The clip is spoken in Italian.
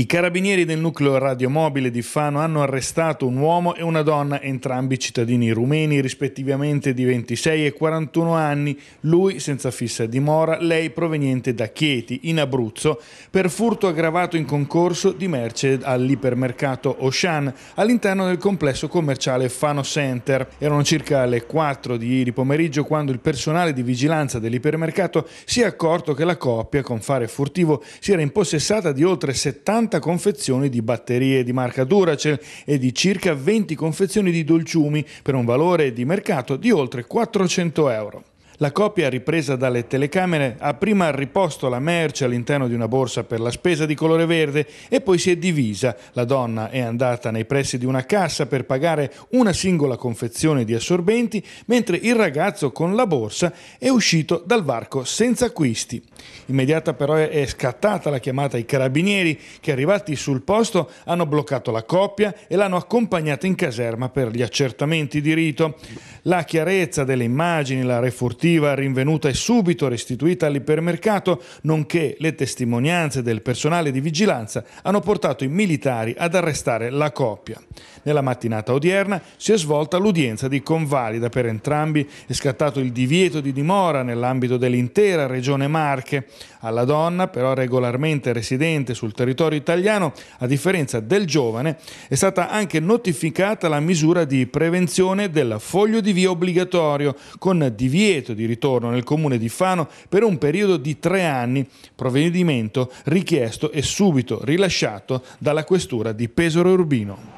I carabinieri del nucleo radiomobile di Fano hanno arrestato un uomo e una donna, entrambi cittadini rumeni, rispettivamente di 26 e 41 anni, lui senza fissa dimora, lei proveniente da Chieti, in Abruzzo, per furto aggravato in concorso di merce all'ipermercato Ocean all'interno del complesso commerciale Fano Center. Erano circa le 4 di ieri pomeriggio quando il personale di vigilanza dell'ipermercato si è accorto che la coppia con fare furtivo si era impossessata di oltre 70 40 confezioni di batterie di marca Duracell e di circa 20 confezioni di dolciumi per un valore di mercato di oltre 400 euro. La coppia, ripresa dalle telecamere ha prima riposto la merce all'interno di una borsa per la spesa di colore verde e poi si è divisa. La donna è andata nei pressi di una cassa per pagare una singola confezione di assorbenti, mentre il ragazzo con la borsa è uscito dal varco senza acquisti. Immediata però è scattata la chiamata ai carabinieri che arrivati sul posto hanno bloccato la coppia e l'hanno accompagnata in caserma per gli accertamenti di rito. La chiarezza delle immagini, la refurtiva rinvenuta e subito restituita all'ipermercato, nonché le testimonianze del personale di vigilanza hanno portato i militari ad arrestare la coppia. Nella mattinata odierna si è svolta l'udienza di convalida per entrambi, e scattato il divieto di dimora nell'ambito dell'intera regione Marche. Alla donna, però regolarmente residente sul territorio italiano, a differenza del giovane, è stata anche notificata la misura di prevenzione del foglio di di via obbligatorio, con divieto di ritorno nel comune di Fano per un periodo di tre anni, provvedimento richiesto e subito rilasciato dalla questura di Pesaro Urbino.